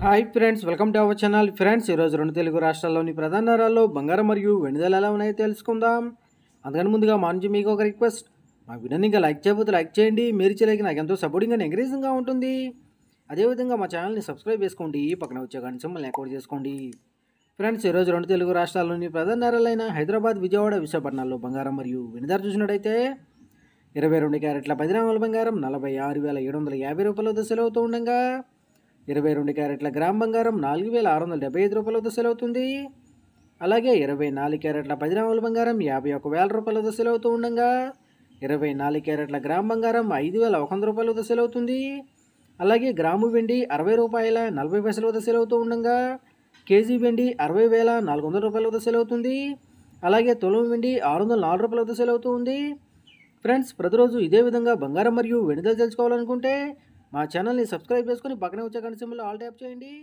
hi friends welcome to our channel friends ఈరోజు రెండు తెలుగు రాష్ట్రాల్లోని ప్రధాన నగరాల్లో బంగారం మరియు వెండి ఎలా ఉన్నాయో తెలుసుకుందాం అందుకని ముందుగా మా నుంచి మీకు ఒక రిక్వెస్ట్ మా వీడియోని ఇంకా లైక్ చేయబోతే లైక్ చేయండి మీరు చేయలేక నాకు ఎంతో సపోర్టింగ్ అని ఎంకరేజింగ్గా ఉంటుంది అదేవిధంగా మా ఛానల్ని సబ్స్క్రైబ్ చేసుకోండి పక్కన వచ్చే కానీ సింబల్ని అకౌంట్ చేసుకోండి ఫ్రెండ్స్ ఈరోజు రెండు తెలుగు రాష్ట్రాల్లోని ప్రధాన నగరాలైన హైదరాబాద్ విజయవాడ విశాఖపట్నాల్లో బంగారం మరియు వెండి చూసినట్టయితే ఇరవై రెండు క్యారెట్ల పది గ్రాముల బంగారం నలభై ఆరు వేల ఏడు వందల యాభై రూపాయల దశలో అవుతూ ఉండగా ఇరవై రెండు క్యారెట్ల గ్రామ్ బంగారం నాలుగు వేల ఆరు వందల డెబ్బై ఐదు రూపాయలతో సెలవుతుంది అలాగే ఇరవై నాలుగు క్యారెట్ల పది బంగారం యాభై ఒక వేల రూపాయలతో సెలవుతూ ఉండగా ఇరవై నాలుగు క్యారెట్ల గ్రామ్ బంగారం ఐదు వేల ఒక వంద రూపాయలతో సెలవుతుంది అలాగే గ్రాము వెండి అరవై రూపాయల నలభై పైసలతో సెలవుతూ ఉండగా కేజీ వెండి అరవై వేల నాలుగు వందల రూపాయలతో సెలవుతుంది అలాగే తులం వెండి ఆరు వందల నాలుగు రూపాయలతో సెలవుతుంది ఫ్రెండ్స్ ప్రతిరోజు ఇదే విధంగా బంగారం మరియు వెండి తెలుసుకోవాలనుకుంటే మా ఛానల్ని సబ్స్క్రైబ్ చేసుకుని పక్కనే వచ్చే గంట ఆల్ ట్యాప్ చేయండి